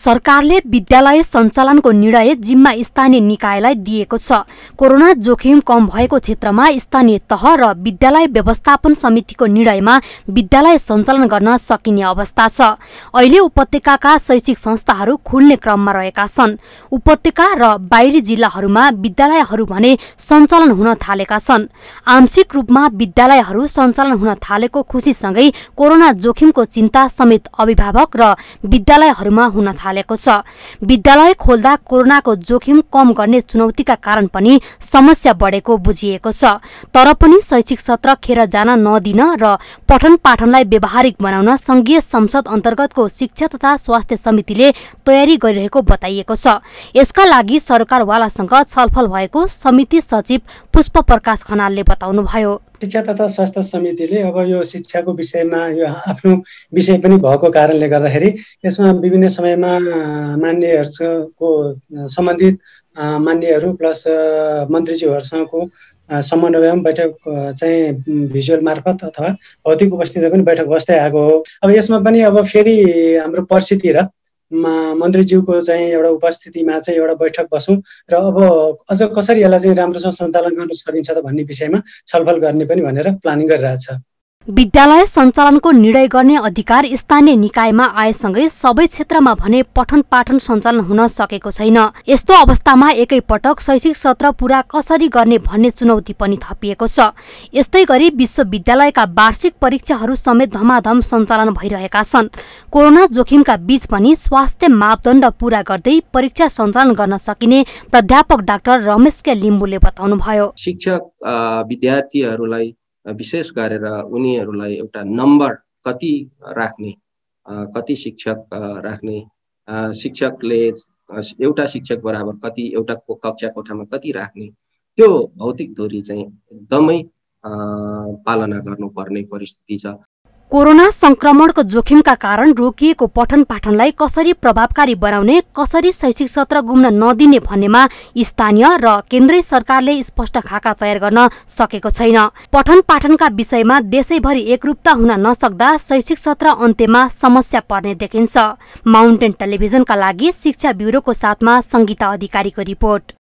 सरकारले विद्यालय सञ्चालनको निर्णय जिम्मा स्थानीय निकायलाई दिएको छ कोरोना जोखिम कम भएको क्षेत्रमा स्थानीय तह र विद्यालय व्यवस्थापन समितिको निर्णयमा विद्यालय सञ्चालन गर्न सकिने अवस्था छ अहिले उपत्यकाका शैक्षिक संस्थाहरू खुल्ने क्रममा रहेका छन् उपत्यका र बाहिरी जिल्लाहरूमा विद्यालयहरू भने सञ्चालन हुन थालेका छन् आंशिक रूपमा विद्यालयहरू सञ्चालन हुन थालेको खुसीसँगै कोरोना जोखिमको चिन्ता समेत अभिभावक र विद्यालयहरूमा हुन थालेको छ विद्यालय खोल्दा कोरोनाको जोखिम कम गर्ने चुनौतीका कारण पनि समस्या बढेको बुझिएको छ तर पनि शैक्षिक सत्र खेर जान नदिन र पठन पाठनलाई व्यवहारिक बनाउन संघीय संसद अन्तर्गतको शिक्षा तथा स्वास्थ्य समितिले तयारी गरिरहेको बताइएको छ यसका लागि सरकारवालासँग छलफल भएको समिति सचिव पुष्प प्रकाश खनालले बताउनुभयो शिक्षा तथा स्वास्थ्य समितिले अब यो शिक्षाको विषयमा यो आफ्नो विषय पनि भएको कारणले गर्दाखेरि यसमा विभिन्न समयमा मान्यहरूको सम्बन्धित मान्यहरू प्लस मन्त्रीज्यूहरूसँगको समन्वयमा बैठक चाहिँ भिजुअल मार्फत अथवा भौतिक उपस्थिति पनि बैठक बस्दै आएको हो अब यसमा पनि अब फेरि हाम्रो र मन्त्रीज्यूको चाहिँ एउटा उपस्थितिमा चाहिँ एउटा बैठक बसौँ र अब अझ कसरी यसलाई चाहिँ राम्रोसँग सञ्चालन गर्न सकिन्छ त भन्ने विषयमा छलफल गर्ने पनि भनेर प्लानिङ गरिरहेको छ विद्यालय सञ्चालनको निर्णय गर्ने अधिकार स्थानीय निकायमा आएसँगै सबै क्षेत्रमा भने पठन पाठन सञ्चालन हुन सकेको छैन यस्तो अवस्थामा एकैपटक शैक्षिक सत्र पूरा कसरी गर्ने भन्ने चुनौती पनि थपिएको छ यस्तै गरी विश्वविद्यालयका वार्षिक परीक्षाहरू समेत धमाधम सञ्चालन भइरहेका छन् कोरोना जोखिमका बीच पनि स्वास्थ्य मापदण्ड पूरा गर्दै परीक्षा सञ्चालन गर्न सकिने प्राध्यापक डाक्टर रमेश के लिम्बुले बताउनुभयो शिक्षक विद्यार्थीहरूलाई विशेष गरेर उनीहरूलाई एउटा नम्बर कति राख्ने कति शिक्षक राख्ने शिक्षकले एउटा शिक्षक बराबर कति एउटा कक्षा कोठामा कति राख्ने त्यो भौतिक दूरी चाहिँ एकदमै पालना गर्नुपर्ने परिस्थिति छ कोरोना संक्रमणको जोखिमका कारण रोकिएको पठन पाठनलाई कसरी प्रभावकारी बनाउने कसरी शैक्षिक सत्र गुम्न नदिने भन्नेमा स्थानीय र केन्द्रीय सरकारले स्पष्ट खाका तयार गर्न सकेको छैन पठन पाठनका विषयमा देशैभरि एकरूपता हुन नसक्दा शैक्षिक सत्र अन्त्यमा समस्या पर्ने देखिन्छ माउन्टेन टेलिभिजनका लागि शिक्षा ब्युरोको साथमा संगीता अधिकारीको रिपोर्ट